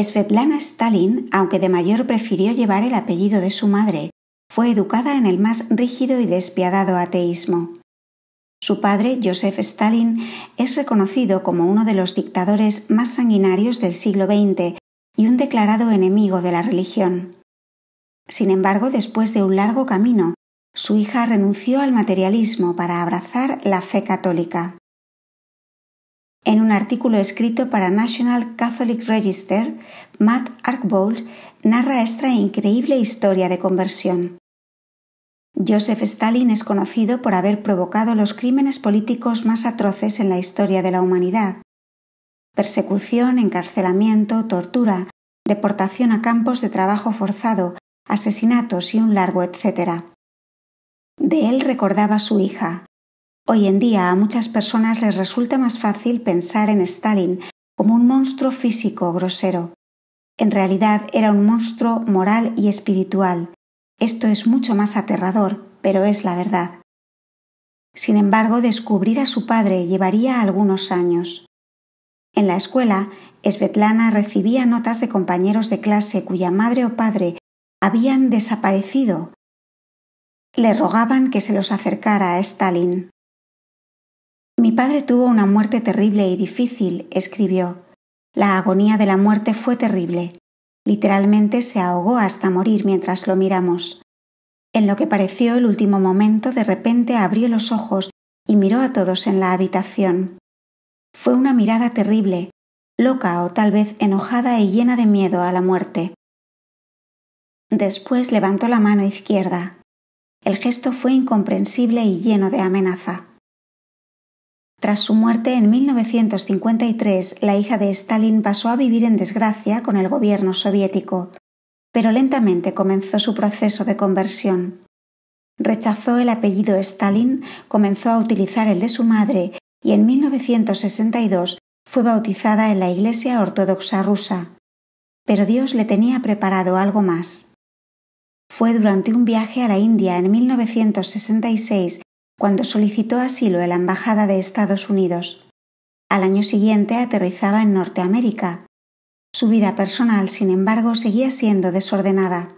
Svetlana Stalin, aunque de mayor prefirió llevar el apellido de su madre, fue educada en el más rígido y despiadado ateísmo. Su padre, Joseph Stalin, es reconocido como uno de los dictadores más sanguinarios del siglo XX y un declarado enemigo de la religión. Sin embargo, después de un largo camino, su hija renunció al materialismo para abrazar la fe católica. En un artículo escrito para National Catholic Register, Matt Arkbold narra esta increíble historia de conversión. Joseph Stalin es conocido por haber provocado los crímenes políticos más atroces en la historia de la humanidad. Persecución, encarcelamiento, tortura, deportación a campos de trabajo forzado, asesinatos y un largo etcétera. De él recordaba su hija, Hoy en día a muchas personas les resulta más fácil pensar en Stalin como un monstruo físico grosero. En realidad era un monstruo moral y espiritual. Esto es mucho más aterrador, pero es la verdad. Sin embargo, descubrir a su padre llevaría algunos años. En la escuela, Svetlana recibía notas de compañeros de clase cuya madre o padre habían desaparecido. Le rogaban que se los acercara a Stalin. Mi padre tuvo una muerte terrible y difícil, escribió. La agonía de la muerte fue terrible. Literalmente se ahogó hasta morir mientras lo miramos. En lo que pareció el último momento, de repente abrió los ojos y miró a todos en la habitación. Fue una mirada terrible, loca o tal vez enojada y llena de miedo a la muerte. Después levantó la mano izquierda. El gesto fue incomprensible y lleno de amenaza. Tras su muerte en 1953, la hija de Stalin pasó a vivir en desgracia con el gobierno soviético, pero lentamente comenzó su proceso de conversión. Rechazó el apellido Stalin, comenzó a utilizar el de su madre y en 1962 fue bautizada en la Iglesia Ortodoxa rusa. Pero Dios le tenía preparado algo más. Fue durante un viaje a la India en 1966 cuando solicitó asilo en la Embajada de Estados Unidos. Al año siguiente aterrizaba en Norteamérica. Su vida personal, sin embargo, seguía siendo desordenada.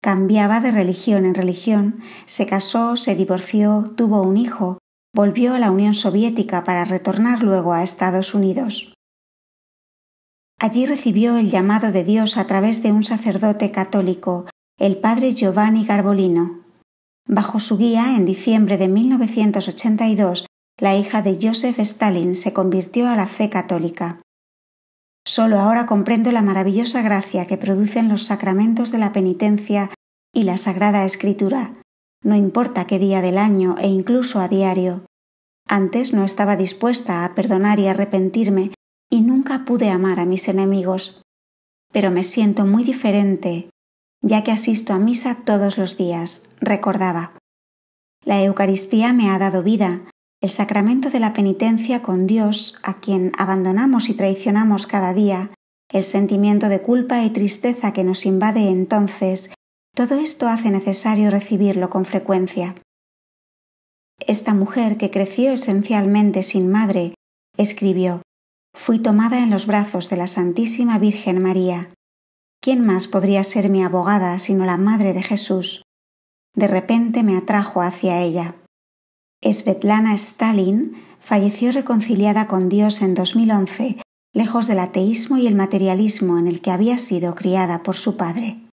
Cambiaba de religión en religión, se casó, se divorció, tuvo un hijo, volvió a la Unión Soviética para retornar luego a Estados Unidos. Allí recibió el llamado de Dios a través de un sacerdote católico, el padre Giovanni Garbolino. Bajo su guía, en diciembre de 1982, la hija de Joseph Stalin se convirtió a la fe católica. Solo ahora comprendo la maravillosa gracia que producen los sacramentos de la penitencia y la Sagrada Escritura, no importa qué día del año e incluso a diario. Antes no estaba dispuesta a perdonar y arrepentirme y nunca pude amar a mis enemigos. Pero me siento muy diferente, ya que asisto a misa todos los días, recordaba, La Eucaristía me ha dado vida, el sacramento de la penitencia con Dios, a quien abandonamos y traicionamos cada día, el sentimiento de culpa y tristeza que nos invade entonces, todo esto hace necesario recibirlo con frecuencia. Esta mujer, que creció esencialmente sin madre, escribió Fui tomada en los brazos de la Santísima Virgen María. ¿Quién más podría ser mi abogada sino la Madre de Jesús? de repente me atrajo hacia ella. Svetlana Stalin falleció reconciliada con Dios en 2011, lejos del ateísmo y el materialismo en el que había sido criada por su padre.